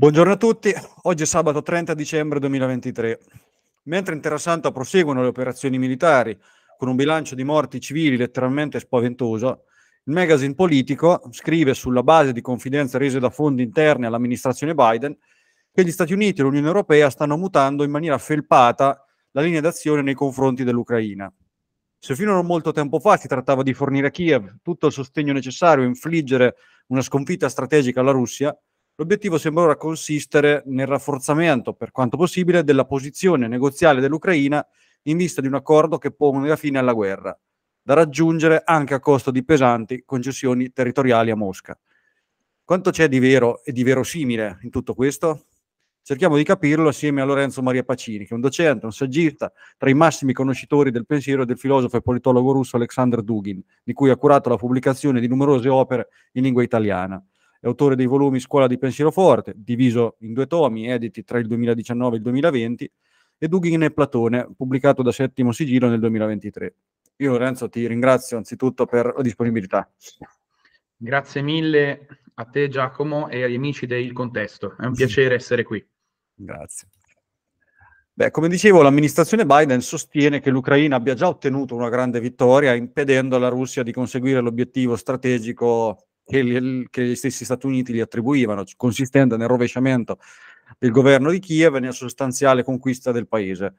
Buongiorno a tutti, oggi è sabato 30 dicembre 2023. Mentre in Terra Santa proseguono le operazioni militari con un bilancio di morti civili letteralmente spaventoso, il magazine politico scrive sulla base di confidenze rese da fondi interni all'amministrazione Biden che gli Stati Uniti e l'Unione Europea stanno mutando in maniera felpata la linea d'azione nei confronti dell'Ucraina. Se fino a non molto tempo fa si trattava di fornire a Kiev tutto il sostegno necessario a infliggere una sconfitta strategica alla Russia, L'obiettivo sembra ora consistere nel rafforzamento, per quanto possibile, della posizione negoziale dell'Ucraina in vista di un accordo che ponga fine alla guerra, da raggiungere anche a costo di pesanti concessioni territoriali a Mosca. Quanto c'è di vero e di verosimile in tutto questo? Cerchiamo di capirlo assieme a Lorenzo Maria Pacini, che è un docente, un saggista, tra i massimi conoscitori del pensiero del filosofo e politologo russo Alexander Dugin, di cui ha curato la pubblicazione di numerose opere in lingua italiana è autore dei volumi Scuola di pensiero forte, diviso in due tomi, editi tra il 2019 e il 2020, e Dugin e Platone, pubblicato da Settimo Sigillo nel 2023. Io Lorenzo ti ringrazio anzitutto per la disponibilità. Grazie mille a te Giacomo e agli amici del contesto, è un sì. piacere essere qui. Grazie. Beh, come dicevo, l'amministrazione Biden sostiene che l'Ucraina abbia già ottenuto una grande vittoria impedendo alla Russia di conseguire l'obiettivo strategico che gli, che gli stessi Stati Uniti gli attribuivano, consistendo nel rovesciamento del governo di Kiev e nella sostanziale conquista del paese.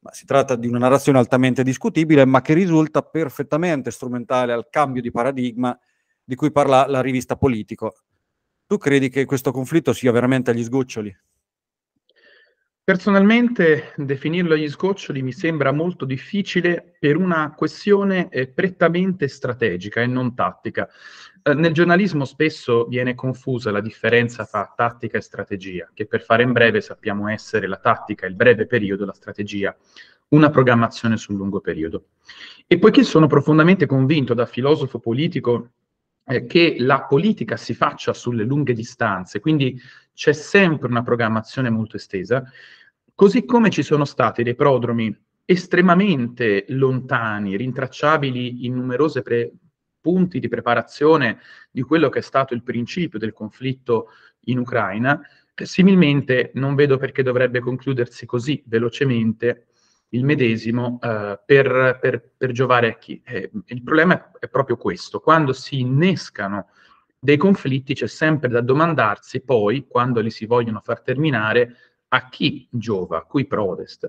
Ma si tratta di una narrazione altamente discutibile, ma che risulta perfettamente strumentale al cambio di paradigma di cui parla la rivista Politico. Tu credi che questo conflitto sia veramente agli sgoccioli? Personalmente definirlo agli sgoccioli mi sembra molto difficile per una questione eh, prettamente strategica e non tattica. Eh, nel giornalismo spesso viene confusa la differenza tra tattica e strategia, che per fare in breve sappiamo essere la tattica, il breve periodo, la strategia, una programmazione sul lungo periodo. E poiché sono profondamente convinto da filosofo politico eh, che la politica si faccia sulle lunghe distanze, quindi c'è sempre una programmazione molto estesa, così come ci sono stati dei prodromi estremamente lontani, rintracciabili in numerose pre- punti di preparazione di quello che è stato il principio del conflitto in Ucraina, similmente non vedo perché dovrebbe concludersi così velocemente il medesimo eh, per, per, per, giovare a chi. Eh, il problema è proprio questo, quando si innescano dei conflitti c'è sempre da domandarsi poi, quando li si vogliono far terminare, a chi giova, a cui prodest.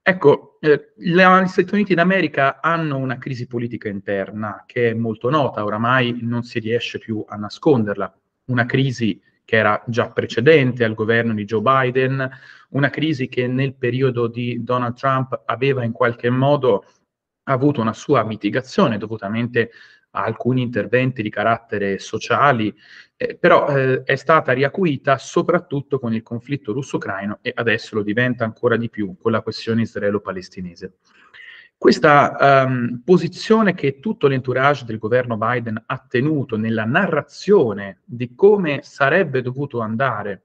Ecco, eh, gli Stati Uniti d'America hanno una crisi politica interna che è molto nota, oramai non si riesce più a nasconderla, una crisi che era già precedente al governo di Joe Biden, una crisi che nel periodo di Donald Trump aveva in qualche modo avuto una sua mitigazione dovutamente a alcuni interventi di carattere sociali, eh, però eh, è stata riacuita soprattutto con il conflitto russo-ucraino e adesso lo diventa ancora di più con la questione israelo-palestinese. Questa um, posizione che tutto l'entourage del governo Biden ha tenuto nella narrazione di come sarebbe dovuto andare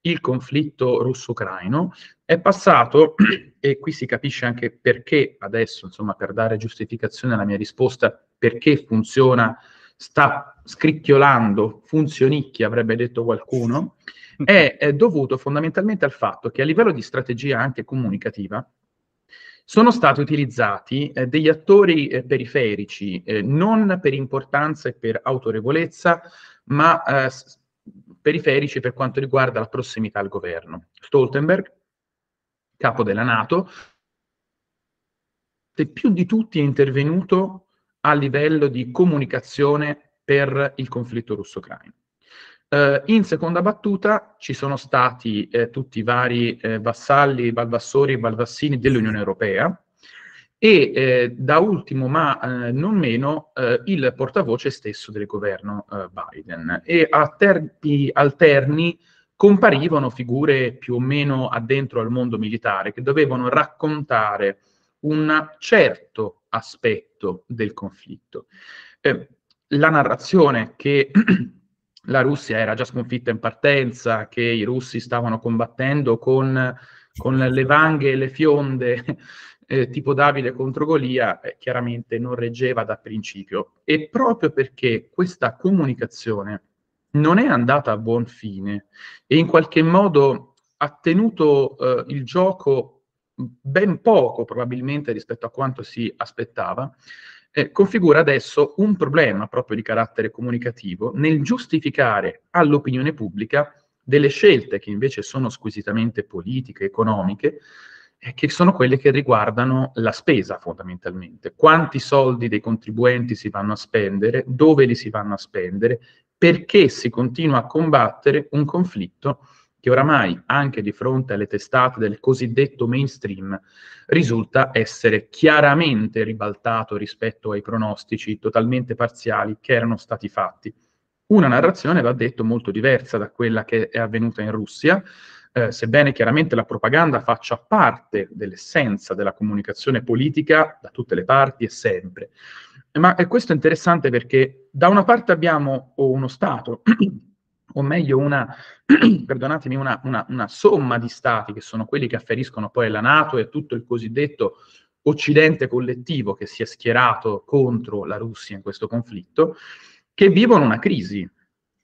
il conflitto russo-ucraino è passato, e qui si capisce anche perché adesso, insomma, per dare giustificazione alla mia risposta, perché funziona, sta scricchiolando, funzionicchi, avrebbe detto qualcuno, è, è dovuto fondamentalmente al fatto che a livello di strategia anche comunicativa, sono stati utilizzati eh, degli attori eh, periferici, eh, non per importanza e per autorevolezza, ma eh, periferici per quanto riguarda la prossimità al governo. Stoltenberg, capo della Nato, che più di tutti è intervenuto a livello di comunicazione per il conflitto russo-ucraino. Eh, in seconda battuta ci sono stati eh, tutti i vari eh, vassalli, balvassori e balvassini dell'Unione Europea e eh, da ultimo, ma eh, non meno, eh, il portavoce stesso del governo Biden. E a tempi alterni comparivano figure più o meno addentro al mondo militare che dovevano raccontare un certo aspetto del conflitto. la narrazione che la Russia era già sconfitta in partenza, che i russi stavano combattendo con, con le vanghe e le fionde eh, tipo Davide contro Golia, eh, chiaramente non reggeva da principio. E proprio perché questa comunicazione non è andata a buon fine e in qualche modo ha tenuto eh, il gioco ben poco probabilmente rispetto a quanto si aspettava, eh, configura adesso un problema proprio di carattere comunicativo nel giustificare all'opinione pubblica delle scelte che invece sono squisitamente politiche, economiche, eh, che sono quelle che riguardano la spesa fondamentalmente. Quanti soldi dei contribuenti si vanno a spendere, dove li si vanno a spendere, perché si continua a combattere un conflitto che oramai anche di fronte alle testate del cosiddetto mainstream risulta essere chiaramente ribaltato rispetto ai pronostici totalmente parziali che erano stati fatti. Una narrazione, va detto, molto diversa da quella che è avvenuta in Russia, eh, sebbene chiaramente la propaganda faccia parte dell'essenza della comunicazione politica da tutte le parti e sempre. Ma eh, questo è interessante perché da una parte abbiamo uno Stato o meglio una, perdonatemi, una, una, una, somma di stati che sono quelli che afferiscono poi alla Nato e tutto il cosiddetto occidente collettivo che si è schierato contro la Russia in questo conflitto, che vivono una crisi,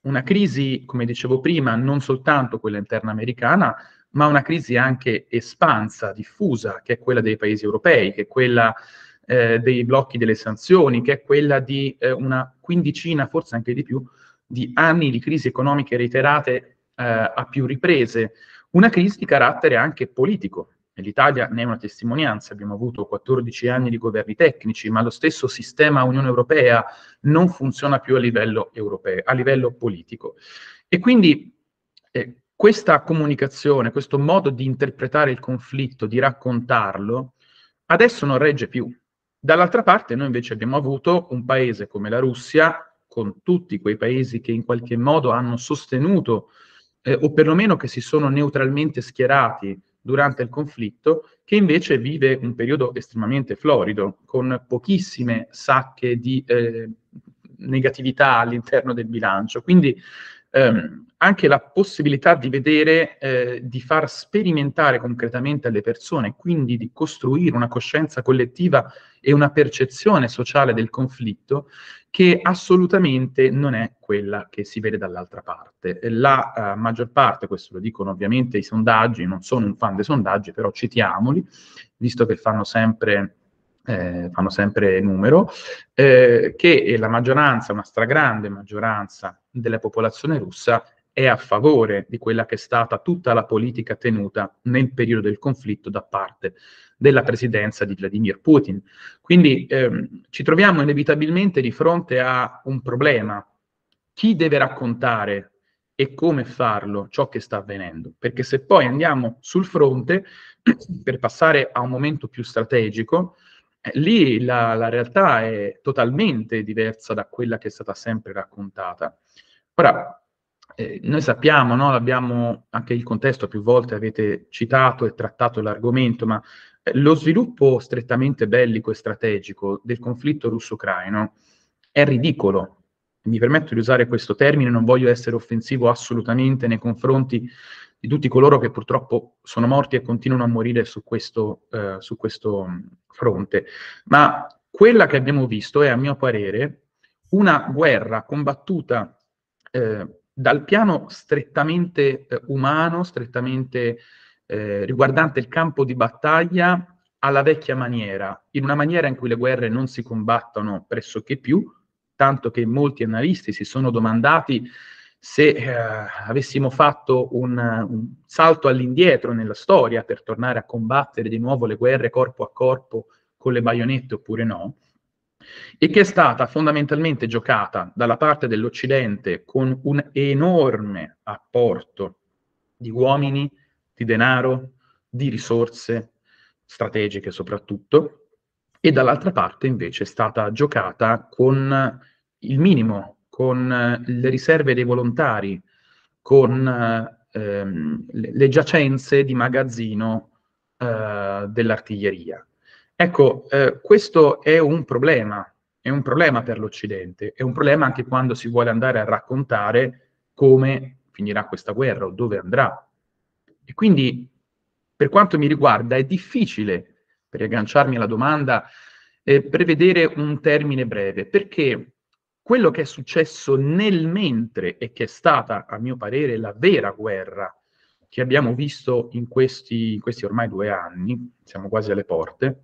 una crisi, come dicevo prima, non soltanto quella interna americana, ma una crisi anche espansa, diffusa, che è quella dei paesi europei, che è quella eh, dei blocchi delle sanzioni, che è quella di eh, una quindicina, forse anche di più, di anni di crisi economiche reiterate eh, a più riprese, una crisi di carattere anche politico. L'Italia ne è una testimonianza, abbiamo avuto 14 anni di governi tecnici, ma lo stesso sistema Unione Europea non funziona più a livello europeo, a livello politico. E quindi eh, questa comunicazione, questo modo di interpretare il conflitto, di raccontarlo, adesso non regge più. Dall'altra parte noi invece abbiamo avuto un paese come la Russia con tutti quei paesi che in qualche modo hanno sostenuto eh, o perlomeno che si sono neutralmente schierati durante il conflitto, che invece vive un periodo estremamente florido, con pochissime sacche di eh, negatività all'interno del bilancio. Quindi ehm, anche la possibilità di vedere, eh, di far sperimentare concretamente alle persone, quindi di costruire una coscienza collettiva e una percezione sociale del conflitto, che assolutamente non è quella che si vede dall'altra parte. La uh, maggior parte, questo lo dicono ovviamente i sondaggi, non sono un fan dei sondaggi, però citiamoli, visto che fanno sempre eh, fanno sempre numero, eh, che la maggioranza, una stragrande maggioranza della popolazione russa è a favore di quella che è stata tutta la politica tenuta nel periodo del conflitto da parte della presidenza di Vladimir Putin. Quindi ehm, ci troviamo inevitabilmente di fronte a un problema. Chi deve raccontare e come farlo ciò che sta avvenendo? Perché se poi andiamo sul fronte, per passare a un momento più strategico, eh, lì la, la, realtà è totalmente diversa da quella che è stata sempre raccontata. Ora, eh, noi sappiamo, no? abbiamo anche il contesto, più volte avete citato e trattato l'argomento, ma eh, lo sviluppo strettamente bellico e strategico del conflitto russo-ucraino è ridicolo. Mi permetto di usare questo termine, non voglio essere offensivo assolutamente nei confronti di tutti coloro che purtroppo sono morti e continuano a morire su questo, eh, su questo mm, fronte. Ma quella che abbiamo visto è, a mio parere, una guerra combattuta eh, dal piano strettamente eh, umano, strettamente eh, riguardante il campo di battaglia, alla vecchia maniera, in una maniera in cui le guerre non si combattono pressoché più, tanto che molti analisti si sono domandati se eh, avessimo fatto un, un salto all'indietro nella storia per tornare a combattere di nuovo le guerre corpo a corpo con le baionette oppure no, e che è stata fondamentalmente giocata dalla parte dell'Occidente con un enorme apporto di uomini, di denaro, di risorse strategiche soprattutto, e dall'altra parte invece è stata giocata con il minimo con eh, le riserve dei volontari, con eh, ehm, le giacenze di magazzino eh, dell'artiglieria. Ecco, eh, questo è un problema, è un problema per l'Occidente, è un problema anche quando si vuole andare a raccontare come finirà questa guerra o dove andrà. E quindi, per quanto mi riguarda, è difficile, per riagganciarmi alla domanda, eh, prevedere un termine breve, perché quello che è successo nel mentre e che è stata, a mio parere, la vera guerra che abbiamo visto in questi, in questi ormai due anni, siamo quasi alle porte,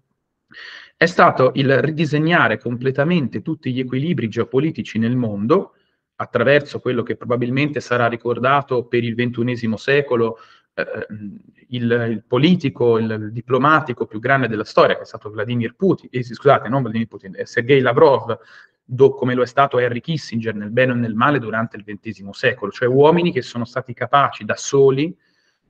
è stato il ridisegnare completamente tutti gli equilibri geopolitici nel mondo attraverso quello che probabilmente sarà ricordato per il XXI secolo eh, eh, il, il, politico, il, il, diplomatico più grande della storia, che è stato Vladimir Putin, eh, scusate, non Vladimir Putin, eh, Sergei Lavrov, do, come lo è stato Henry Kissinger nel bene o nel male durante il XX secolo, cioè uomini che sono stati capaci da soli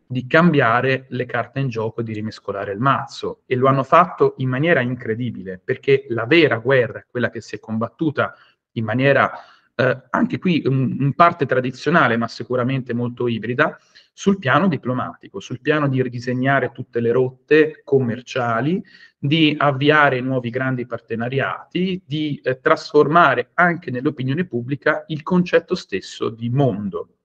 di cambiare le carte in gioco e di rimescolare il mazzo. E lo hanno fatto in maniera incredibile, perché la vera guerra, quella che si è combattuta in maniera eh, anche qui in parte tradizionale, ma sicuramente molto ibrida, sul piano diplomatico, sul piano di ridisegnare tutte le rotte commerciali, di avviare nuovi grandi partenariati, di eh, trasformare anche nell'opinione pubblica il concetto stesso di mondo.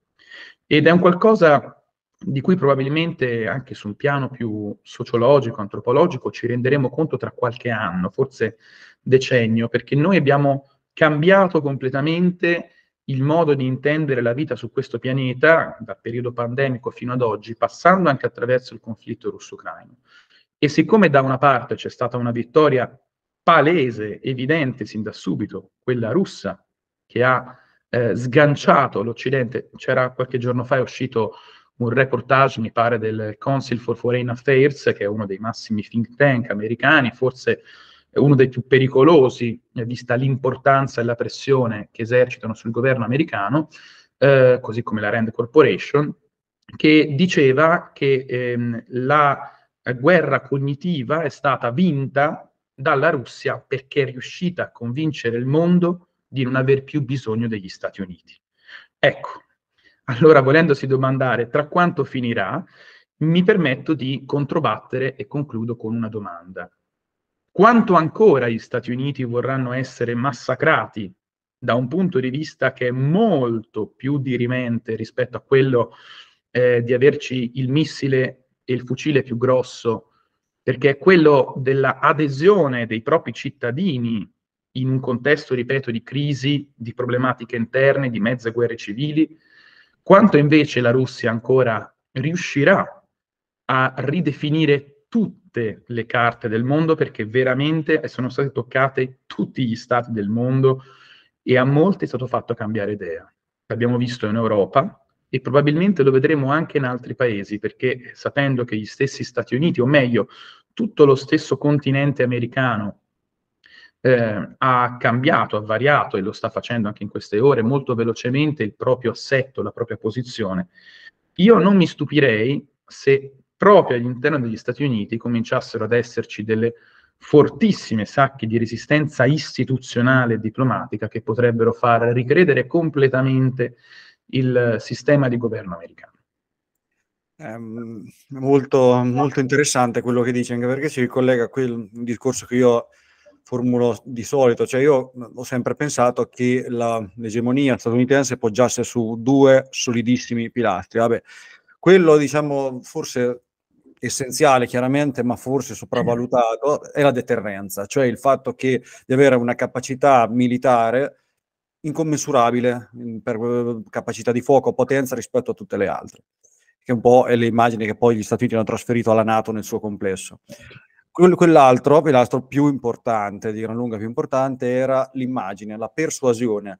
Ed è un qualcosa di cui probabilmente anche su un piano più sociologico, antropologico, ci renderemo conto tra qualche anno, forse decennio, perché noi abbiamo cambiato completamente il modo di intendere la vita su questo pianeta, dal periodo pandemico fino ad oggi, passando anche attraverso il conflitto russo-ucraino. E siccome da una parte c'è stata una vittoria palese, evidente sin da subito, quella russa, che ha eh, sganciato l'Occidente, c'era qualche giorno fa è uscito un reportage, mi pare, del Council for Foreign Affairs, che è uno dei massimi think tank americani, forse uno dei più pericolosi, eh, vista l'importanza e la pressione che esercitano sul governo americano, eh, così come la Rand Corporation, che diceva che ehm, la guerra cognitiva è stata vinta dalla Russia perché è riuscita a convincere il mondo di non aver più bisogno degli Stati Uniti. Ecco, allora volendosi domandare tra quanto finirà, mi permetto di controbattere e concludo con una domanda quanto ancora gli Stati Uniti vorranno essere massacrati da un punto di vista che è molto più dirimente rispetto a quello eh, di averci il missile e il fucile più grosso, perché è quello dell'adesione dei propri cittadini in un contesto, ripeto, di crisi, di problematiche interne, di mezze guerre civili, quanto invece la Russia ancora riuscirà a ridefinire tutti tutte le carte del mondo perché veramente sono state toccate tutti gli stati del mondo e a molti è stato fatto cambiare idea. L'abbiamo visto in Europa e probabilmente lo vedremo anche in altri paesi perché sapendo che gli stessi Stati Uniti, o meglio, tutto lo stesso continente americano eh, ha cambiato, ha variato e lo sta facendo anche in queste ore molto velocemente il proprio assetto, la propria posizione. Io non mi stupirei se proprio all'interno degli Stati Uniti cominciassero ad esserci delle fortissime sacche di resistenza istituzionale e diplomatica che potrebbero far ricredere completamente il sistema di governo americano. È ehm, molto, molto interessante quello che dice, anche perché si ricollega a quel discorso che io formulo di solito, cioè io ho sempre pensato che la, l'egemonia statunitense poggiasse su due solidissimi pilastri, Vabbè, quello diciamo forse essenziale chiaramente, ma forse sopravvalutato, è la deterrenza, cioè il fatto che di avere una capacità militare incommensurabile mm, per eh, capacità di fuoco, potenza rispetto a tutte le altre, che un po' è l'immagine che poi gli Stati Uniti hanno trasferito alla Nato nel suo complesso. Quell'altro, quell'altro più importante, di gran lunga più importante, era l'immagine, la persuasione,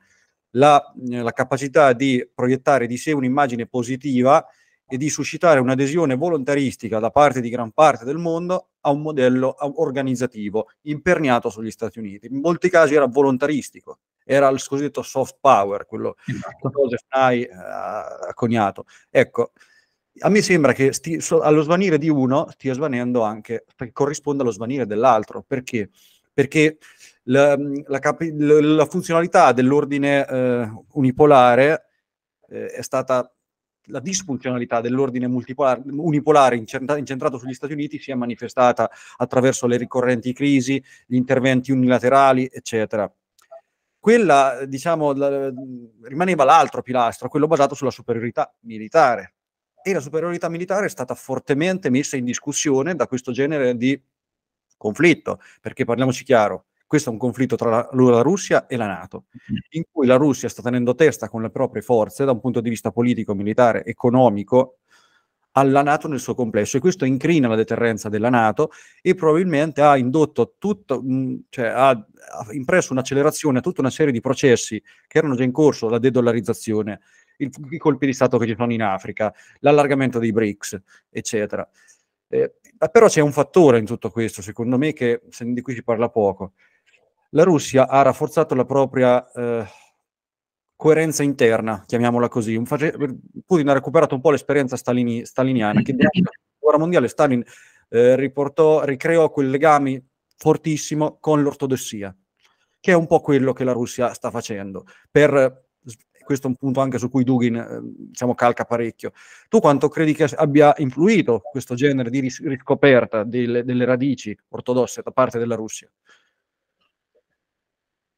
la, la capacità di proiettare di sé un'immagine positiva e di suscitare un'adesione volontaristica da parte di gran parte del mondo a un modello organizzativo imperniato sugli Stati Uniti. In molti casi era volontaristico, era il cosiddetto soft power, quello esatto. che Joseph Nye eh, ha coniato. Ecco, a me sembra che sti, allo svanire di uno stia svanendo anche, perché corrisponde allo svanire dell'altro. Perché? Perché la, mm, la, capi, la, la funzionalità dell'ordine eh, unipolare eh, è stata la disfunzionalità dell'ordine unipolare incentrato sugli Stati Uniti si è manifestata attraverso le ricorrenti crisi, gli interventi unilaterali, eccetera. Quella, diciamo, la, rimaneva l'altro pilastro, quello basato sulla superiorità militare. E la superiorità militare è stata fortemente messa in discussione da questo genere di conflitto, perché parliamoci chiaro, questo è un conflitto tra la, la Russia e la Nato, mm. in cui la Russia sta tenendo testa con le proprie forze da un punto di vista politico, militare, economico, alla Nato nel suo complesso e questo incrina la deterrenza della Nato e probabilmente ha indotto tutto, mm, cioè ha, impresso un'accelerazione a tutta una serie di processi che erano già in corso, la dedollarizzazione, il, i colpi di Stato che ci sono in Africa, l'allargamento dei BRICS, eccetera. Eh, però c'è un fattore in tutto questo, secondo me, che, di cui si parla poco, la Russia ha rafforzato la propria eh, coerenza interna, chiamiamola così. Face- Putin ha recuperato un po' l'esperienza stalini- staliniana, che durante la guerra mondiale Stalin eh, riportò, ricreò quel legame fortissimo con l'ortodossia, che è un po' quello che la Russia sta facendo. Per, questo è un punto anche su cui Dugin eh, diciamo, calca parecchio. Tu quanto credi che abbia influito questo genere di ris- riscoperta delle, delle radici ortodosse da parte della Russia?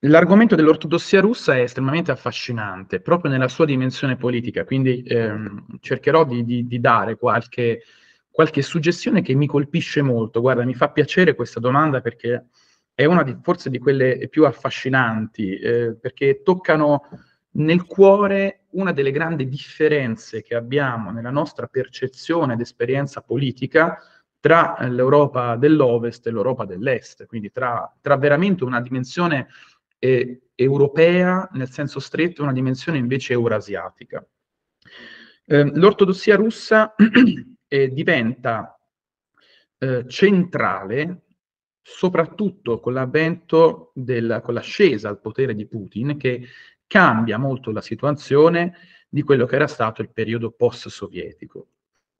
L'argomento dell'ortodossia russa è estremamente affascinante, proprio nella sua dimensione politica, quindi ehm, cercherò di, di, di dare qualche, qualche, suggestione che mi colpisce molto. Guarda, mi fa piacere questa domanda perché è una di, forse di quelle più affascinanti, eh, perché toccano nel cuore una delle grandi differenze che abbiamo nella nostra percezione ed esperienza politica tra l'Europa dell'Ovest e l'Europa dell'Est, quindi tra, tra veramente una dimensione eh, europea nel senso stretto e una dimensione invece eurasiatica. Eh, l'ortodossia russa eh, diventa centrale soprattutto con l'avvento del, con l'ascesa al potere di Putin che cambia molto la situazione di quello che era stato il periodo post-sovietico.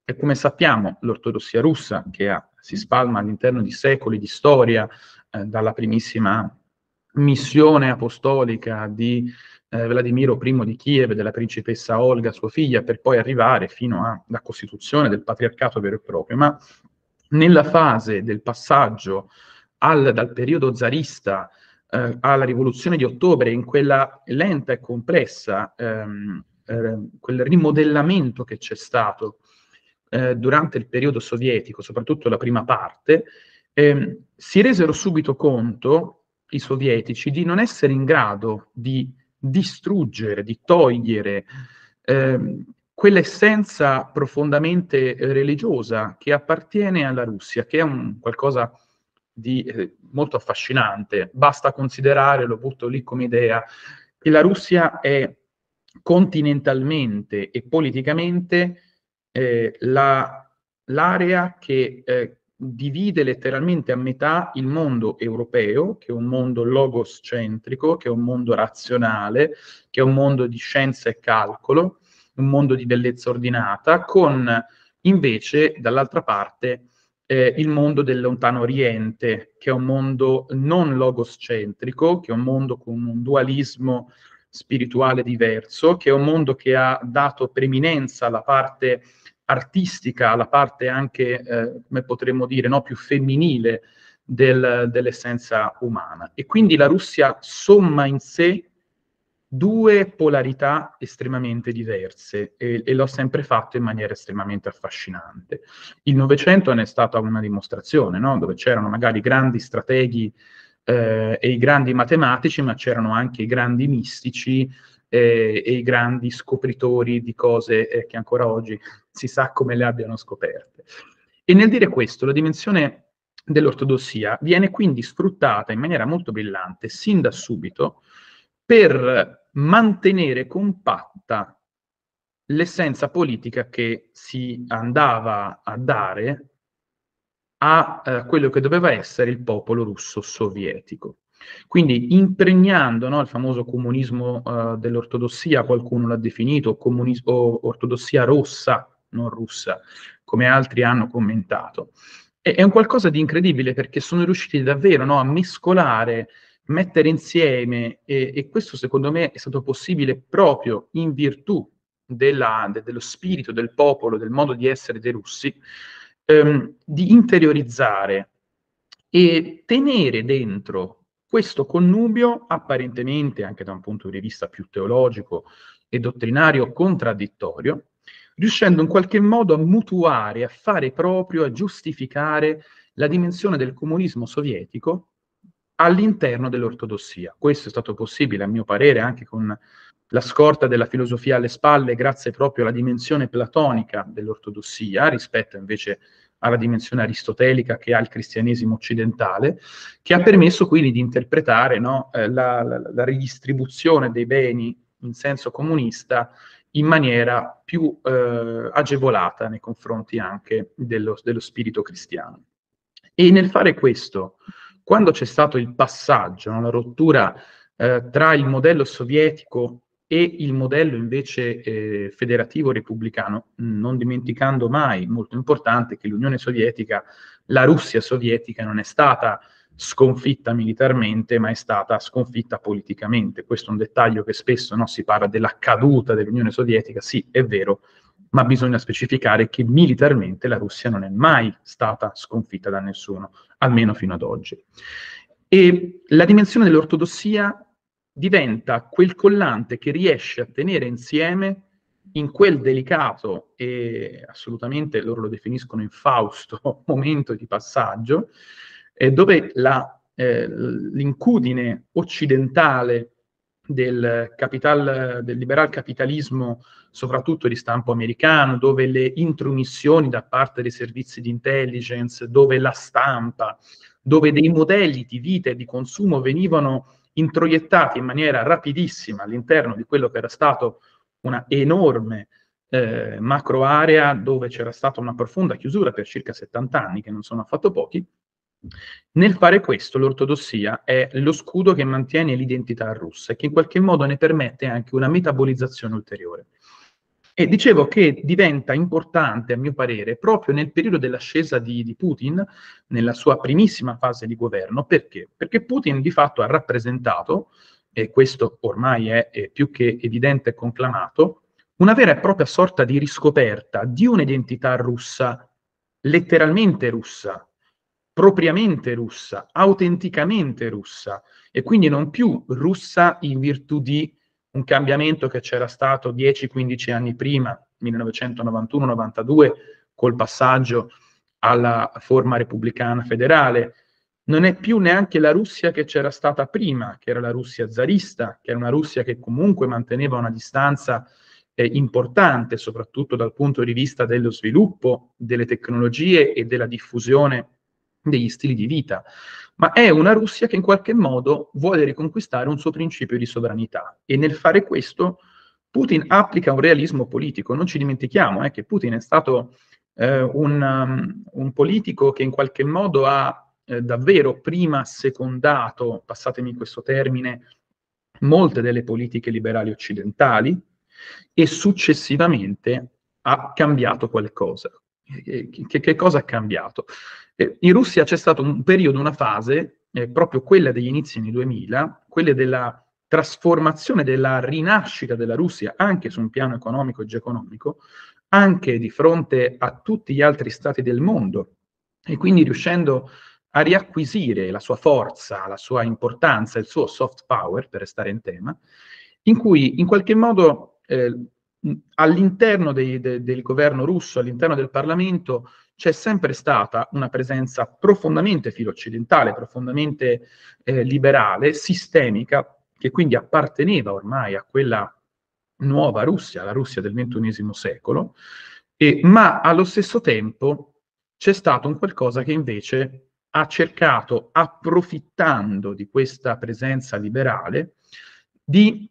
E come sappiamo, l'ortodossia russa, che ha, si spalma all'interno di secoli di storia, eh, dalla primissima missione apostolica di eh, Vladimiro I di Kiev, della principessa Olga, sua figlia, per poi arrivare fino alla costituzione del patriarcato vero e proprio, ma nella fase del passaggio al, dal periodo zarista eh, alla rivoluzione di ottobre, in quella lenta e complessa, ehm, eh, quel rimodellamento che c'è stato eh, durante il periodo sovietico, soprattutto la prima parte, ehm, si resero subito conto i sovietici di non essere in grado di distruggere, di togliere eh, quell'essenza profondamente eh, religiosa che appartiene alla Russia, che è un qualcosa di eh, molto affascinante. Basta considerare, lo butto lì come idea, che la Russia è continentalmente e politicamente eh, la, l'area che eh, divide letteralmente a metà il mondo europeo, che è un mondo logoscentrico, che è un mondo razionale, che è un mondo di scienza e calcolo, un mondo di bellezza ordinata, con invece dall'altra parte eh, il mondo del lontano oriente, che è un mondo non logoscentrico, che è un mondo con un dualismo spirituale diverso, che è un mondo che ha dato preminenza alla parte artistica, la parte anche, eh, come potremmo dire, no, più femminile del, dell'essenza umana. E quindi la Russia somma in sé due polarità estremamente diverse e, e l'ho sempre fatto in maniera estremamente affascinante. Il Novecento ne è stata una dimostrazione, no? dove c'erano magari grandi strateghi eh, e i grandi matematici, ma c'erano anche i grandi mistici eh, e i grandi scopritori di cose eh, che ancora oggi si sa come le abbiano scoperte. E nel dire questo, la dimensione dell'ortodossia viene quindi sfruttata in maniera molto brillante sin da subito per mantenere compatta l'essenza politica che si andava a dare a eh, quello che doveva essere il popolo russo sovietico. Quindi impregnando no, il famoso comunismo uh, dell'ortodossia, qualcuno l'ha definito, comunismo, ortodossia rossa, non russa, come altri hanno commentato. E, è un qualcosa di incredibile perché sono riusciti davvero no, a mescolare, mettere insieme e, e, questo secondo me è stato possibile proprio in virtù della, de, dello spirito del popolo, del modo di essere dei russi, ehm, di interiorizzare e tenere dentro questo connubio, apparentemente anche da un punto di vista più teologico e dottrinario contraddittorio, riuscendo in qualche modo a mutuare, a fare proprio, a giustificare la dimensione del comunismo sovietico all'interno dell'ortodossia. Questo è stato possibile, a mio parere, anche con la scorta della filosofia alle spalle, grazie proprio alla dimensione platonica dell'ortodossia, rispetto invece a alla dimensione aristotelica che ha il cristianesimo occidentale, che ha certo. permesso quindi di interpretare no, eh, la, la, la, ridistribuzione dei beni in senso comunista in maniera più eh, agevolata nei confronti anche dello, dello spirito cristiano. E nel fare questo, quando c'è stato il passaggio, no, la rottura eh, tra il modello sovietico e il modello invece eh, federativo repubblicano, non dimenticando mai, molto importante, che l'Unione Sovietica, la Russia sovietica non è stata sconfitta militarmente, ma è stata sconfitta politicamente. Questo è un dettaglio che spesso no, si parla della caduta dell'Unione Sovietica, sì, è vero, ma bisogna specificare che militarmente la Russia non è mai stata sconfitta da nessuno, almeno fino ad oggi. E la dimensione dell'ortodossia diventa quel collante che riesce a tenere insieme in quel delicato e assolutamente loro lo definiscono infausto momento di passaggio, eh, dove la, eh, l'incudine occidentale del, capital, del liberal capitalismo, soprattutto di stampo americano, dove le intromissioni da parte dei servizi di intelligence, dove la stampa, dove dei modelli di vita e di consumo venivano introiettati in maniera rapidissima all'interno di quello che era stato una enorme eh, macro dove c'era stata una profonda chiusura per circa 70 anni, che non sono affatto pochi, nel fare questo l'ortodossia è lo scudo che mantiene l'identità russa e che in qualche modo ne permette anche una metabolizzazione ulteriore. E dicevo che diventa importante, a mio parere, proprio nel periodo dell'ascesa di, di, Putin, nella sua primissima fase di governo, perché? Perché Putin di fatto ha rappresentato, e questo ormai è, è più che evidente e conclamato, una vera e propria sorta di riscoperta di un'identità russa, letteralmente russa, propriamente russa, autenticamente russa, e quindi non più russa in virtù di un cambiamento che c'era stato 10-15 anni prima, 1991-92, col passaggio alla forma repubblicana federale. Non è più neanche la Russia che c'era stata prima, che era la Russia zarista, che era una Russia che comunque manteneva una distanza eh, importante, soprattutto dal punto di vista dello sviluppo delle tecnologie e della diffusione degli stili di vita, ma è una Russia che in qualche modo vuole riconquistare un suo principio di sovranità e nel fare questo Putin applica un realismo politico. Non ci dimentichiamo eh, che Putin è stato eh, un, um, un, politico che in qualche modo ha eh, davvero prima secondato, passatemi questo termine, molte delle politiche liberali occidentali e successivamente ha cambiato qualcosa che, che cosa ha cambiato? Eh, in Russia c'è stato un periodo, una fase, eh, proprio quella degli inizi anni 2000, quella della trasformazione, della rinascita della Russia, anche su un piano economico e geoeconomico, anche di fronte a tutti gli altri stati del mondo, e quindi riuscendo a riacquisire la sua forza, la sua importanza, il suo soft power, per restare in tema, in cui in qualche modo eh, all'interno dei, de, del governo russo, all'interno del Parlamento, c'è sempre stata una presenza profondamente filo-occidentale, profondamente eh, liberale, sistemica, che quindi apparteneva ormai a quella nuova Russia, la Russia del XXI secolo, e, ma allo stesso tempo c'è stato un qualcosa che invece ha cercato, approfittando di questa presenza liberale, di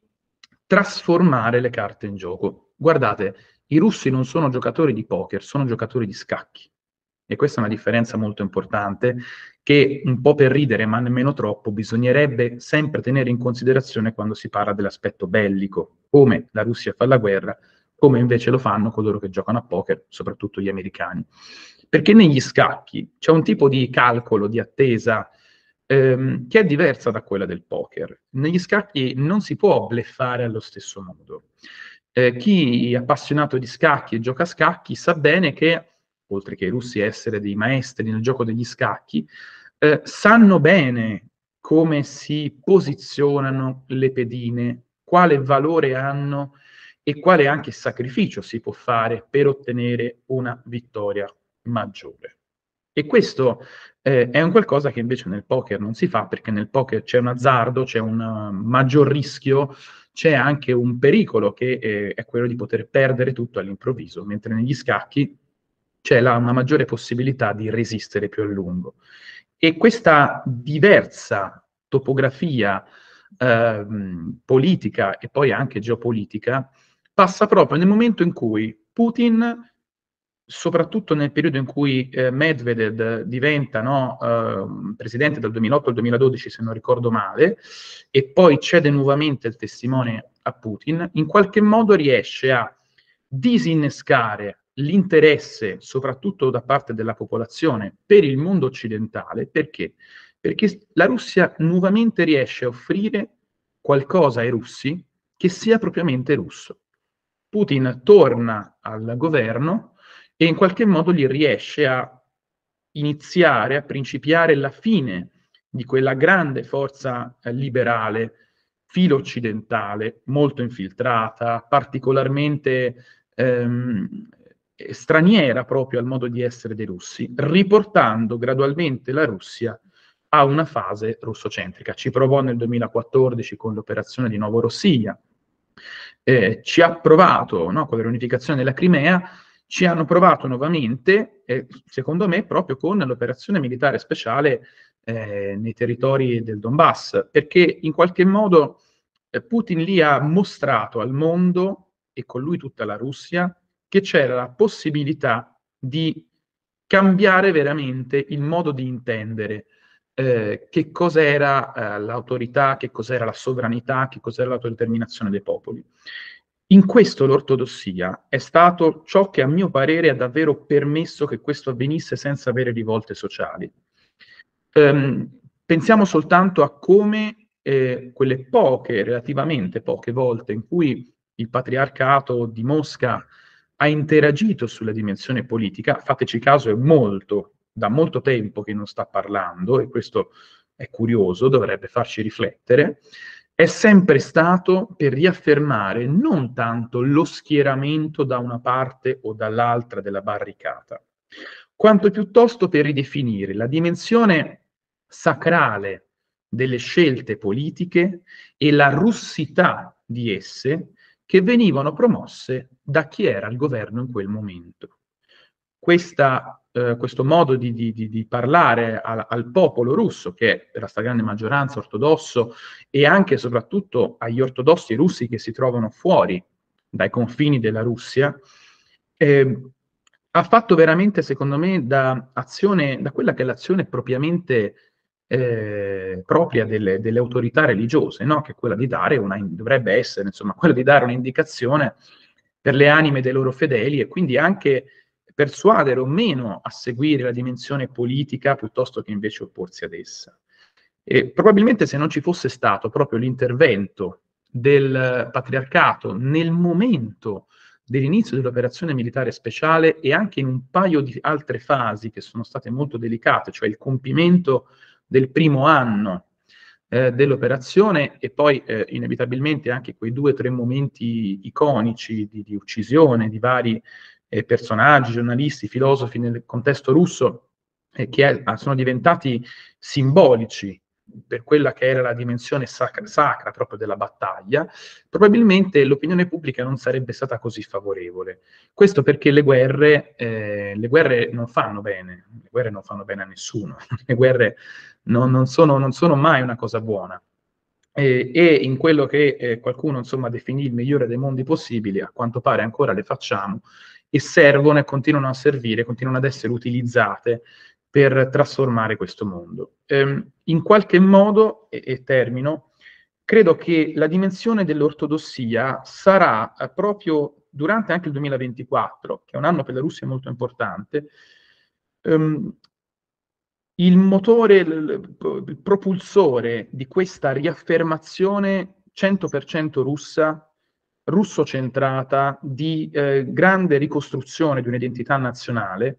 trasformare le carte in gioco. Guardate, i russi non sono giocatori di poker, sono giocatori di scacchi. E questa è una differenza molto importante che un po' per ridere, ma nemmeno troppo, bisognerebbe sempre tenere in considerazione quando si parla dell'aspetto bellico, come la Russia fa la guerra, come invece lo fanno coloro che giocano a poker, soprattutto gli americani. Perché negli scacchi c'è un tipo di calcolo, di attesa, ehm, che è diversa da quella del poker. Negli scacchi non si può bleffare allo stesso modo. Eh, chi è appassionato di scacchi e gioca a scacchi sa bene che, oltre che i russi essere dei maestri nel gioco degli scacchi, eh, sanno bene come si posizionano le pedine, quale valore hanno e quale anche sacrificio si può fare per ottenere una vittoria maggiore. E questo eh, mm. è un qualcosa che invece nel poker non si fa, perché nel poker c'è un azzardo, c'è un uh, maggior rischio, c'è anche un pericolo che eh, è quello di poter perdere tutto all'improvviso, mentre negli scacchi c'è la, una maggiore possibilità di resistere più a lungo. E questa diversa topografia eh, politica e poi anche geopolitica passa proprio nel momento in cui Putin soprattutto nel periodo in cui eh, Medvedev diventa no, eh, presidente dal 2008 al 2012, se non ricordo male, e poi cede nuovamente il testimone a Putin, in qualche modo riesce a disinnescare l'interesse, soprattutto da parte della popolazione, per il mondo occidentale. Perché? Perché la Russia nuovamente riesce a offrire qualcosa ai russi che sia propriamente russo. Putin torna al governo e in qualche modo gli riesce a iniziare, a principiare la fine di quella grande forza eh, liberale filo occidentale, molto infiltrata, particolarmente ehm, straniera proprio al modo di essere dei russi, riportando gradualmente la Russia a una fase russocentrica. Ci provò nel 2014 con l'operazione di Novorossia, eh, ci ha provato no, con la riunificazione della Crimea, ci hanno provato nuovamente, eh, secondo me, proprio con l'operazione militare speciale eh, nei territori del Donbass, perché in qualche modo eh, Putin lì ha mostrato al mondo, e con lui tutta la Russia, che c'era la possibilità di cambiare veramente il modo di intendere eh, che cos'era eh, l'autorità, che cos'era la sovranità, che cos'era l'autodeterminazione dei popoli. In questo l'ortodossia è stato ciò che a mio parere ha davvero permesso che questo avvenisse senza avere rivolte sociali. Um, pensiamo soltanto a come eh, quelle poche, relativamente poche volte in cui il patriarcato di Mosca ha interagito sulla dimensione politica, fateci caso è molto, da molto tempo che non sta parlando e questo è curioso, dovrebbe farci riflettere, è sempre stato per riaffermare non tanto lo schieramento da una parte o dall'altra della barricata, quanto piuttosto per ridefinire la dimensione sacrale delle scelte politiche e la russità di esse che venivano promosse da chi era al governo in quel momento questa, eh, questo modo di, di, di parlare al, al, popolo russo, che è per la stragrande maggioranza ortodosso, e anche e soprattutto agli ortodossi russi che si trovano fuori dai confini della Russia, eh, ha fatto veramente, secondo me, da, azione, da quella che è l'azione propriamente eh, propria delle, delle, autorità religiose, no? che è quella di dare una, dovrebbe essere, insomma, quella di dare un'indicazione per le anime dei loro fedeli e quindi anche persuadere o meno a seguire la dimensione politica piuttosto che invece opporsi ad essa. E probabilmente se non ci fosse stato proprio l'intervento del patriarcato nel momento dell'inizio dell'operazione militare speciale e anche in un paio di altre fasi che sono state molto delicate, cioè il compimento del primo anno eh, dell'operazione e poi eh, inevitabilmente anche quei due o tre momenti iconici di, di uccisione di vari eh, personaggi, giornalisti, filosofi nel contesto russo eh, che è, sono diventati simbolici per quella che era la dimensione sacra, sacra, proprio della battaglia, probabilmente l'opinione pubblica non sarebbe stata così favorevole. Questo perché le guerre, eh, le guerre non fanno bene, le guerre non fanno bene a nessuno, le guerre non, non, sono, non sono, mai una cosa buona. E, e in quello che eh, qualcuno insomma definì il migliore dei mondi possibili, a quanto pare ancora le facciamo e servono e continuano a servire, continuano ad essere utilizzate per trasformare questo mondo. Ehm, in qualche modo, e, e termino, credo che la dimensione dell'ortodossia sarà eh, proprio durante anche il 2024, che è un anno per la Russia molto importante, ehm, il motore, il, il propulsore di questa riaffermazione 100% russa russo-centrata di eh, grande ricostruzione di un'identità nazionale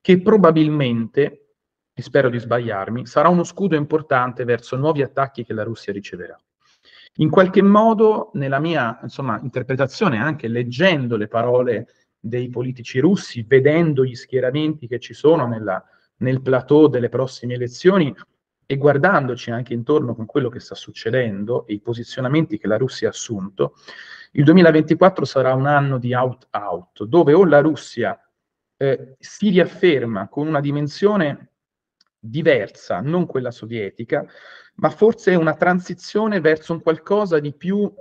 che probabilmente, e spero di sbagliarmi, sarà uno scudo importante verso nuovi attacchi che la Russia riceverà. In qualche modo, nella mia insomma, interpretazione, anche leggendo le parole dei politici russi, vedendo gli schieramenti che ci sono nella, nel plateau delle prossime elezioni e guardandoci anche intorno con quello che sta succedendo e i posizionamenti che la Russia ha assunto, il 2024 sarà un anno di out-out, dove o la Russia eh, si riafferma con una dimensione diversa, non quella sovietica, ma forse una transizione verso un qualcosa di più,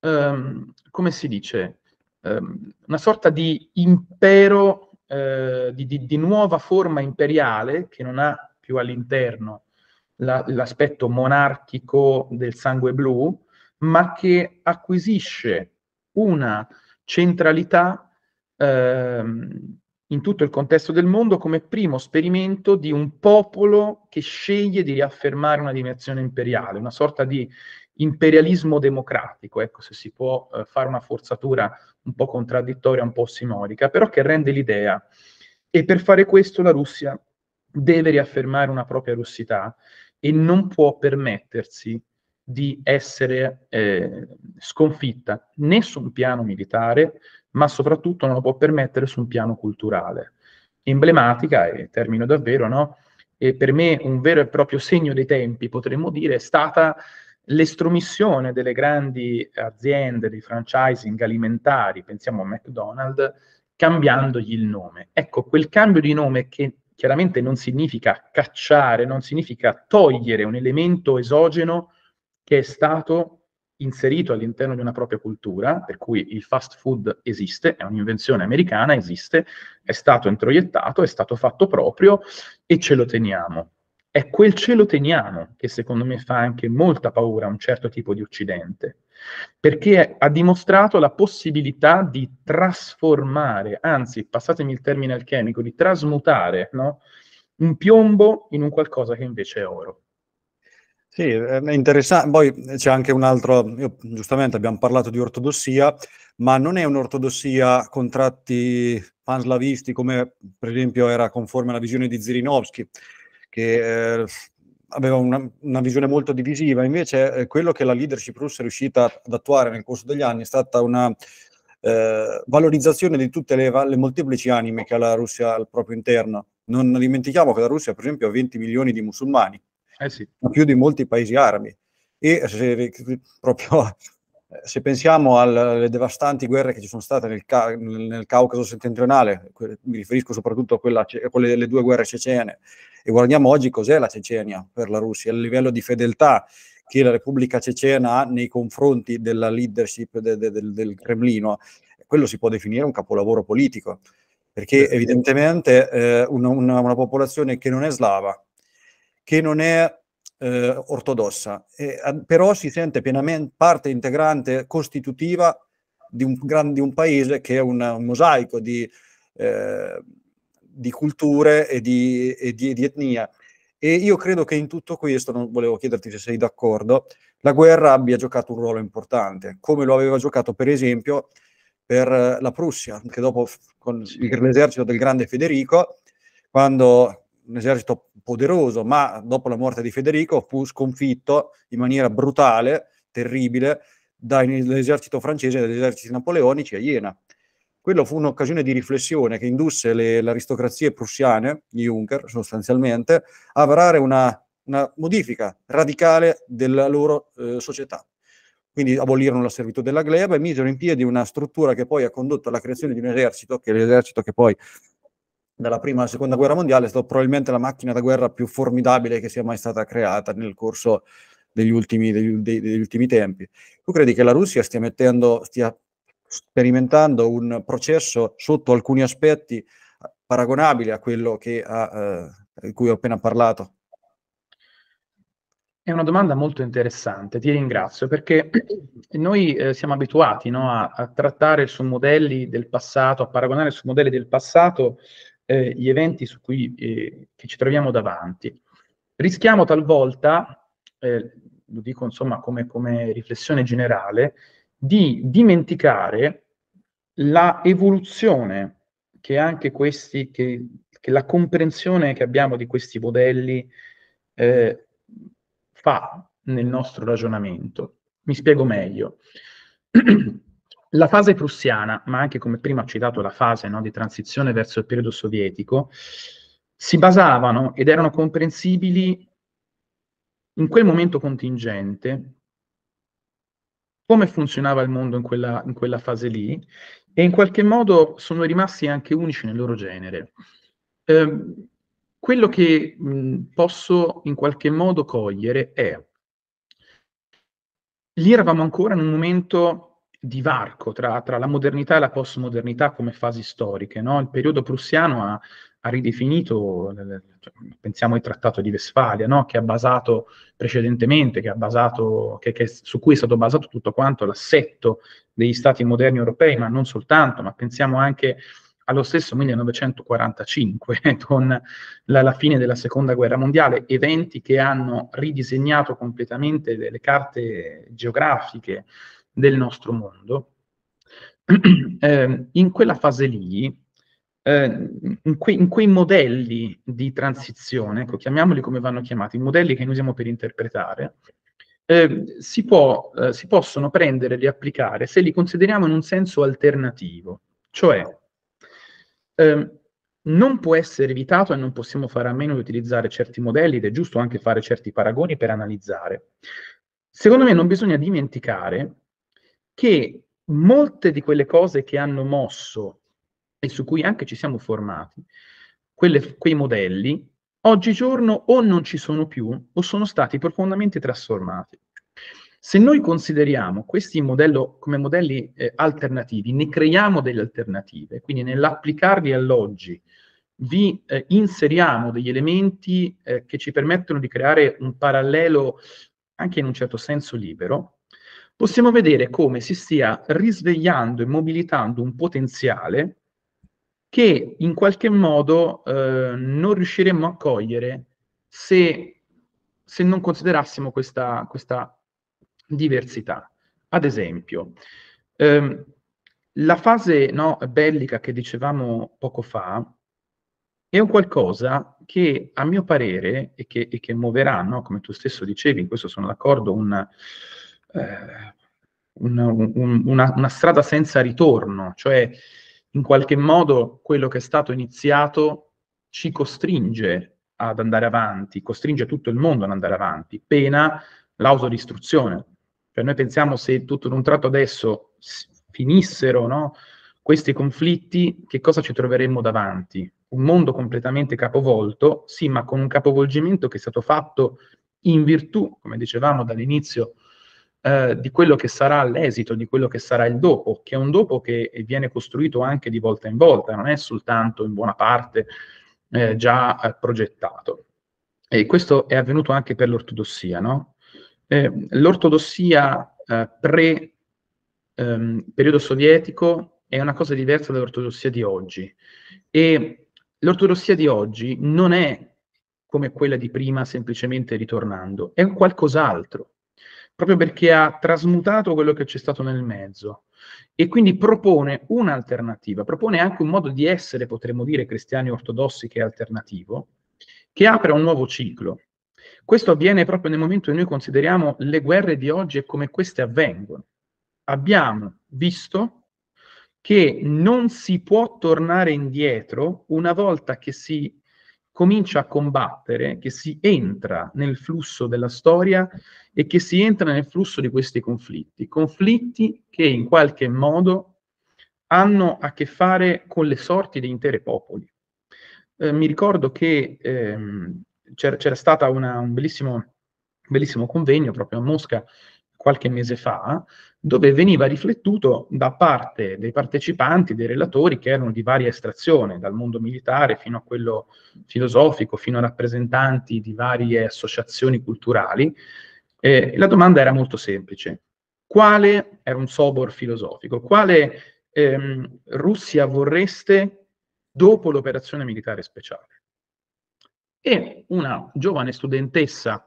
ehm, come si dice, ehm, una sorta di impero, eh, di, di, di, nuova forma imperiale che non ha più all'interno la, l'aspetto monarchico del sangue blu, ma che acquisisce una centralità ehm, in tutto il contesto del mondo come primo sperimento di un popolo che sceglie di riaffermare una dimensione imperiale, una sorta di imperialismo democratico, ecco se si può eh, fare una forzatura un po' contraddittoria, un po' simorica, però che rende l'idea. E per fare questo la Russia deve riaffermare una propria russità e non può permettersi di essere eh, sconfitta né su un piano militare, ma soprattutto non lo può permettere su un piano culturale. Emblematica, e termino davvero, no? E per me un vero e proprio segno dei tempi, potremmo dire, è stata l'estromissione delle grandi aziende dei franchising alimentari, pensiamo a McDonald's, cambiandogli il nome. Ecco, quel cambio di nome che chiaramente non significa cacciare, non significa togliere un elemento esogeno che è stato inserito all'interno di una propria cultura, per cui il fast food esiste, è un'invenzione americana, esiste, è stato introiettato, è stato fatto proprio e ce lo teniamo. È quel ce lo teniamo che secondo me fa anche molta paura a un certo tipo di Occidente, perché ha dimostrato la possibilità di trasformare, anzi, passatemi il termine alchemico, di trasmutare no? un piombo in un qualcosa che invece è oro. Sì, è interessante. Poi c'è anche un altro, io, giustamente abbiamo parlato di ortodossia, ma non è un'ortodossia con tratti panslavisti come per esempio era conforme alla visione di Zirinovsky, che eh, aveva una, una, visione molto divisiva. Invece eh, quello che la leadership russa è riuscita ad attuare nel corso degli anni è stata una eh, valorizzazione di tutte le, le molteplici anime che ha la Russia al proprio interno. Non dimentichiamo che la Russia, per esempio, ha 20 milioni di musulmani eh sì. più di molti paesi arabi. E se, proprio, eh, se pensiamo alle devastanti guerre che ci sono state nel, nel Caucaso settentrionale, mi riferisco soprattutto a, quella, a quelle, delle due guerre cecene, e guardiamo oggi cos'è la Cecenia per la Russia, il livello di fedeltà che la Repubblica Cecena ha nei confronti della leadership de, de, de, del Cremlino, quello si può definire un capolavoro politico, perché evidentemente eh, una, una, una popolazione che non è slava, che non è eh, ortodossa, eh, però si sente pienamente parte integrante, costitutiva di un, gran, di un paese che è una, un mosaico di, eh, di culture e di, e di, di etnia. E io credo che in tutto questo, non volevo chiederti se sei d'accordo, la guerra abbia giocato un ruolo importante, come lo aveva giocato per esempio per eh, la Prussia, che dopo con l'esercito del grande Federico, quando un esercito poderoso, ma dopo la morte di Federico fu sconfitto in maniera brutale, terribile, dall'esercito francese e dagli eserciti napoleonici a Iena. Quello fu un'occasione di riflessione che indusse le, aristocrazie prussiane, di Juncker sostanzialmente, a varare una, una modifica radicale della loro eh, società. Quindi abolirono la servitù della gleba e misero in piedi una struttura che poi ha condotto alla creazione di un esercito, che è l'esercito che poi dalla prima alla seconda guerra mondiale, è stata probabilmente la macchina da guerra più formidabile che sia mai stata creata nel corso degli ultimi, degli, degli ultimi tempi. Tu credi che la Russia stia mettendo, stia sperimentando un processo sotto alcuni aspetti paragonabile a quello ha, eh, di cui ho appena parlato? È una domanda molto interessante, ti ringrazio, perché noi eh, siamo abituati no, a, a, trattare su modelli del passato, a paragonare su modelli del passato eh, gli eventi su cui, eh, che ci troviamo davanti. Rischiamo talvolta, eh, lo dico insomma come, come riflessione generale, di dimenticare la evoluzione che anche questi, che, che la comprensione che abbiamo di questi modelli eh, fa nel nostro ragionamento. Mi spiego meglio. La fase prussiana, ma anche come prima ho citato la fase no, di transizione verso il periodo sovietico, si basavano ed erano comprensibili in quel momento contingente, come funzionava il mondo in quella, in quella fase lì, e in qualche modo sono rimasti anche unici nel loro genere. Eh, quello che mh, posso in qualche modo cogliere è, lì eravamo ancora in un momento divarco tra, tra, la modernità e la postmodernità come fasi storiche. No? Il periodo prussiano ha, ha ridefinito, eh, eh, cioè, pensiamo al trattato di Vesfalia, no? che ha basato precedentemente, che ha basato, che, che, su cui è stato basato tutto quanto l'assetto degli stati moderni europei, ma non soltanto, ma pensiamo anche allo stesso 1945, con la, la fine della seconda guerra mondiale, eventi che hanno ridisegnato completamente le, le carte geografiche, del nostro mondo, eh, in quella fase lì, eh, in, que- in, quei modelli di transizione, ecco, chiamiamoli come vanno chiamati, i modelli che noi usiamo per interpretare, eh, si, può, eh, si possono prendere e applicare se li consideriamo in un senso alternativo, cioè ehm, non può essere evitato e non possiamo fare a meno di utilizzare certi modelli ed è giusto anche fare certi paragoni per analizzare. Secondo me non bisogna dimenticare che molte di quelle cose che hanno mosso e su cui anche ci siamo formati, quelle, quei modelli, oggigiorno o non ci sono più o sono stati profondamente trasformati. Se noi consideriamo questi modello, come modelli eh, alternativi, ne creiamo delle alternative, quindi nell'applicarli all'oggi vi eh, inseriamo degli elementi eh, che ci permettono di creare un parallelo anche in un certo senso libero, possiamo vedere come si stia risvegliando e mobilitando un potenziale che in qualche modo eh, non riusciremmo a cogliere se, se non considerassimo questa, questa, diversità. Ad esempio, ehm, la fase no, bellica che dicevamo poco fa è un qualcosa che a mio parere e che, e che muoverà, no, come tu stesso dicevi, in questo sono d'accordo, un, eh, una, un, una, una strada senza ritorno, cioè in qualche modo quello che è stato iniziato ci costringe ad andare avanti, costringe tutto il mondo ad andare avanti, pena l'autodistruzione. Cioè noi pensiamo se tutto in un tratto adesso finissero no, questi conflitti, che cosa ci troveremmo davanti? Un mondo completamente capovolto, sì, ma con un capovolgimento che è stato fatto in virtù, come dicevamo dall'inizio, eh, di quello che sarà l'esito, di quello che sarà il dopo, che è un dopo che viene costruito anche di volta in volta, non è soltanto in buona parte eh, già eh, progettato. E questo è avvenuto anche per l'ortodossia, no? Eh, l'ortodossia eh, pre ehm, periodo sovietico è una cosa diversa dall'ortodossia di oggi e l'ortodossia di oggi non è come quella di prima semplicemente ritornando, è qualcos'altro proprio perché ha trasmutato quello che c'è stato nel mezzo e quindi propone un'alternativa, propone anche un modo di essere, potremmo dire, cristiani ortodossi che è alternativo, che apre un nuovo ciclo. Questo avviene proprio nel momento in cui noi consideriamo le guerre di oggi e come queste avvengono. Abbiamo visto che non si può tornare indietro una volta che si comincia a combattere, che si entra nel flusso della storia e che si entra nel flusso di questi conflitti, conflitti che in qualche modo hanno a che fare con le sorti di intere popoli. Eh, mi ricordo che ehm, c'era, c'era stato un bellissimo, bellissimo convegno proprio a Mosca qualche mese fa, dove veniva riflettuto da parte dei partecipanti, dei relatori che erano di varia estrazione, dal mondo militare fino a quello filosofico, fino a rappresentanti di varie associazioni culturali. Eh, la domanda era molto semplice. Quale, era un sobor filosofico, quale ehm, Russia vorreste dopo l'operazione militare speciale? E una giovane studentessa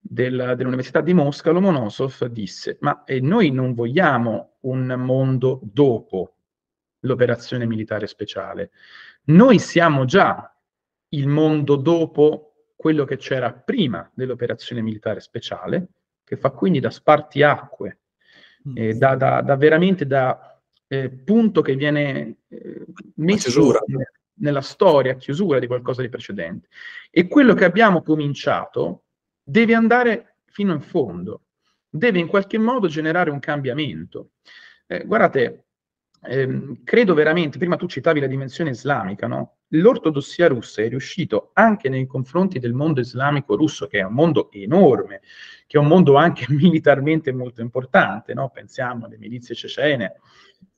della, dell'Università di Mosca, Lomonosov disse, ma eh, noi non vogliamo un mondo dopo l'operazione militare speciale, noi siamo già il mondo dopo quello che c'era prima dell'operazione militare speciale, che fa quindi da spartiacque, mm. eh, da, da, da, veramente da eh, punto che viene eh, messo nella storia, chiusura di qualcosa di precedente. E quello che abbiamo cominciato deve andare fino in fondo, deve in qualche modo generare un cambiamento. Eh, guardate, ehm, credo veramente, prima tu citavi la dimensione islamica, no? l'ortodossia russa è riuscito anche nei confronti del mondo islamico russo, che è un mondo enorme, che è un mondo anche militarmente molto importante, no? pensiamo alle milizie cecene,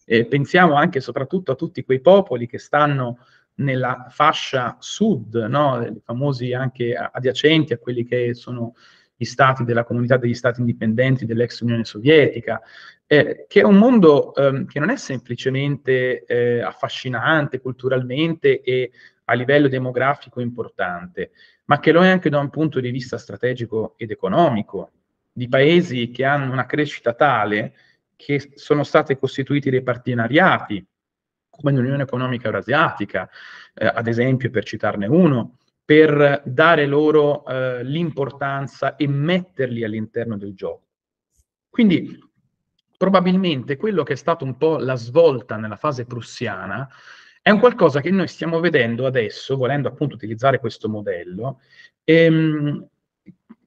eh, pensiamo anche e soprattutto a tutti quei popoli che stanno nella fascia sud, no? i famosi anche adiacenti a quelli che sono gli stati della comunità degli stati indipendenti dell'ex Unione Sovietica, eh, che è un mondo ehm, che non è semplicemente eh, affascinante culturalmente e a livello demografico importante, ma che lo è anche da un punto di vista strategico ed economico, di paesi che hanno una crescita tale che sono state costituiti dei partenariati come l'Unione Economica Eurasiatica, eh, ad esempio, per citarne uno, per dare loro eh, l'importanza e metterli all'interno del gioco. Quindi probabilmente quello che è stato un po' la svolta nella fase prussiana è un qualcosa che noi stiamo vedendo adesso, volendo appunto utilizzare questo modello, ehm,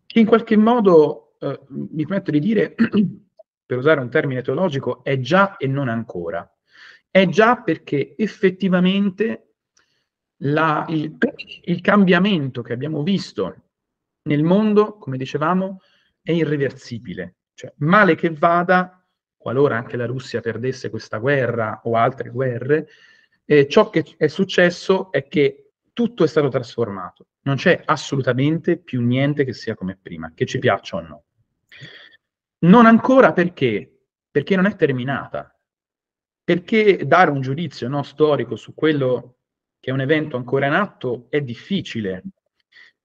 che in qualche modo, eh, mi permetto di dire, per usare un termine teologico, è già e non ancora è già perché effettivamente la, il, il cambiamento che abbiamo visto nel mondo, come dicevamo, è irreversibile. Cioè, male che vada, qualora anche la Russia perdesse questa guerra o altre guerre, eh, ciò che è successo è che tutto è stato trasformato. Non c'è assolutamente più niente che sia come prima, che ci piaccia o no. Non ancora perché? Perché non è terminata perché dare un giudizio no, storico su quello che è un evento ancora in atto è difficile,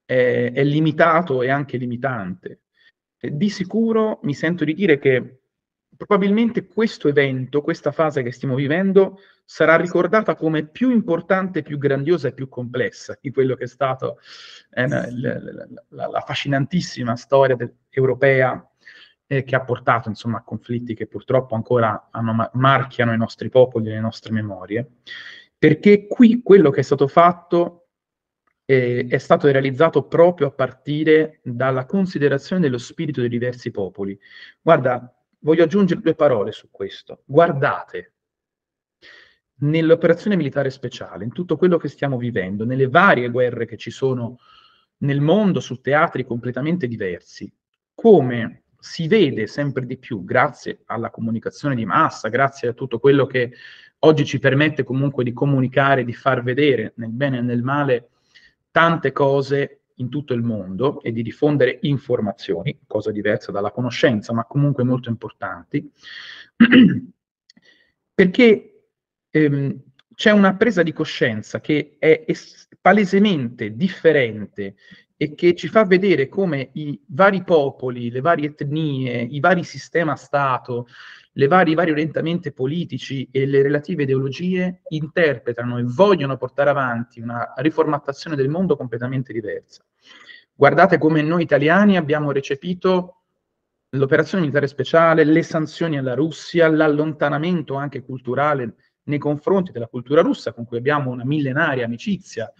è, è limitato e anche limitante. di sicuro mi sento di dire che probabilmente questo evento, questa fase che stiamo vivendo, sarà ricordata come più importante, più grandiosa e più complessa di quello che è stata eh, la, la, la, la, affascinantissima storia del, europea eh, che ha portato insomma, a conflitti che purtroppo ancora hanno, marchiano i nostri popoli e le nostre memorie, perché qui quello che è stato fatto eh, è stato realizzato proprio a partire dalla considerazione dello spirito dei diversi popoli. Guarda, voglio aggiungere due parole su questo. Guardate, nell'operazione militare speciale, in tutto quello che stiamo vivendo, nelle varie guerre che ci sono nel mondo su teatri completamente diversi, come si vede sempre di più, grazie alla comunicazione di massa, grazie a tutto quello che oggi ci permette comunque di comunicare, di far vedere nel bene e nel male tante cose in tutto il mondo e di diffondere informazioni, cosa diversa dalla conoscenza, ma comunque molto importanti, perché ehm, c'è una presa di coscienza che è es- palesemente differente e che ci fa vedere come i vari popoli, le varie etnie, i vari sistema Stato, vari, i vari orientamenti politici e le relative ideologie interpretano e vogliono portare avanti una riformattazione del mondo completamente diversa. Guardate come noi italiani abbiamo recepito l'operazione militare speciale, le sanzioni alla Russia, l'allontanamento anche culturale nei confronti della cultura russa con cui abbiamo una millenaria amicizia.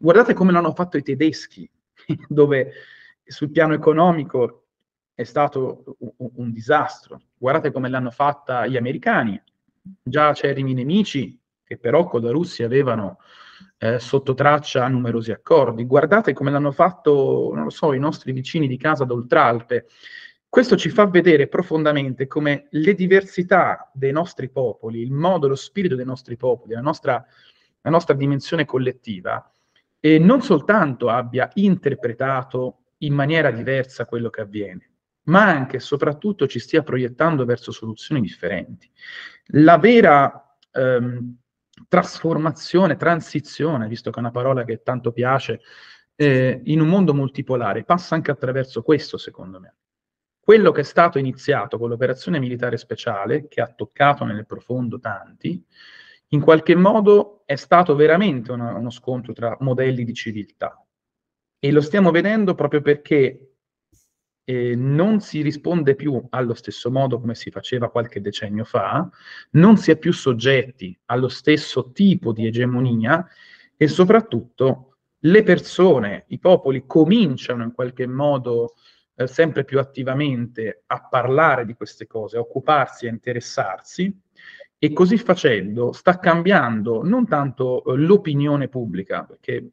Guardate come l'hanno fatto i tedeschi, dove sul piano economico è stato un, un disastro. Guardate come l'hanno fatta gli americani, già acerrimi nemici che però con la Russia avevano eh, sotto traccia numerosi accordi. Guardate come l'hanno fatto, non lo so, i nostri vicini di casa d'Oltralpe. Questo ci fa vedere profondamente come le diversità dei nostri popoli, il modo, lo spirito dei nostri popoli, la nostra, la nostra dimensione collettiva, e non soltanto abbia interpretato in maniera diversa quello che avviene, ma anche e soprattutto ci stia proiettando verso soluzioni differenti. La vera ehm, trasformazione, transizione, visto che è una parola che tanto piace, eh, in un mondo multipolare passa anche attraverso questo, secondo me. Quello che è stato iniziato con l'operazione militare speciale, che ha toccato nel profondo tanti, in qualche modo è stato veramente una, uno scontro tra modelli di civiltà. E lo stiamo vedendo proprio perché eh, non si risponde più allo stesso modo come si faceva qualche decennio fa, non si è più soggetti allo stesso tipo di egemonia e soprattutto le persone, i popoli cominciano in qualche modo eh, sempre più attivamente a parlare di queste cose, a occuparsi, a interessarsi e così facendo sta cambiando non tanto eh, l'opinione pubblica, perché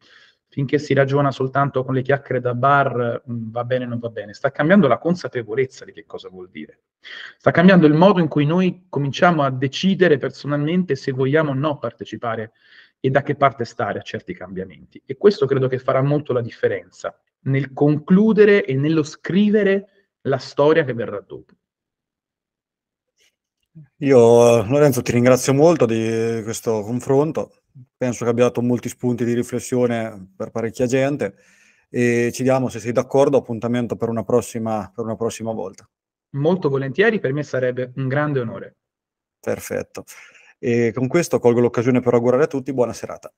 finché si ragiona soltanto con le chiacchiere da bar mm, va bene o non va bene, sta cambiando la consapevolezza di che cosa vuol dire. Sta cambiando il modo in cui noi cominciamo a decidere personalmente se vogliamo o no partecipare e da che parte stare a certi cambiamenti. E questo credo che farà molto la differenza nel concludere e nello scrivere la storia che verrà dopo. Io, Lorenzo, ti ringrazio molto di questo confronto. Penso che abbia dato molti spunti di riflessione per parecchia gente e ci diamo, se sei d'accordo, appuntamento per una prossima, per una prossima volta. Molto volentieri, per me sarebbe un grande onore. Perfetto. E con questo colgo l'occasione per augurare a tutti buona serata.